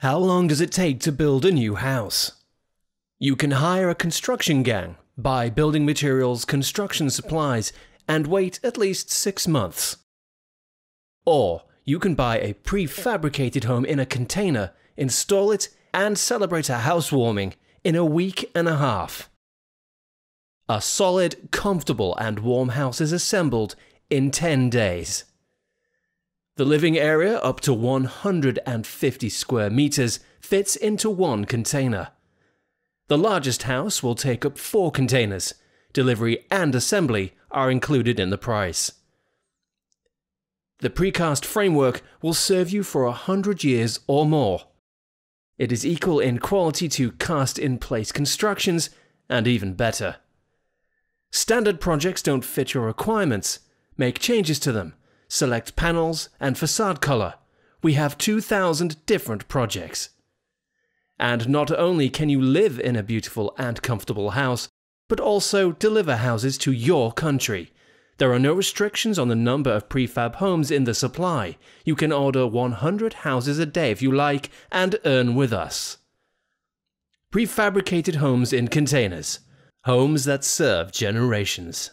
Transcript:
How long does it take to build a new house? You can hire a construction gang, buy building materials, construction supplies, and wait at least six months. Or you can buy a prefabricated home in a container, install it, and celebrate a housewarming in a week and a half. A solid, comfortable, and warm house is assembled in 10 days. The living area, up to 150 square meters, fits into one container. The largest house will take up four containers. Delivery and assembly are included in the price. The precast framework will serve you for 100 years or more. It is equal in quality to cast in place constructions and even better. Standard projects don't fit your requirements. Make changes to them select panels and facade color. We have 2000 different projects. And not only can you live in a beautiful and comfortable house, but also deliver houses to your country. There are no restrictions on the number of prefab homes in the supply. You can order 100 houses a day if you like and earn with us. Prefabricated homes in containers. Homes that serve generations.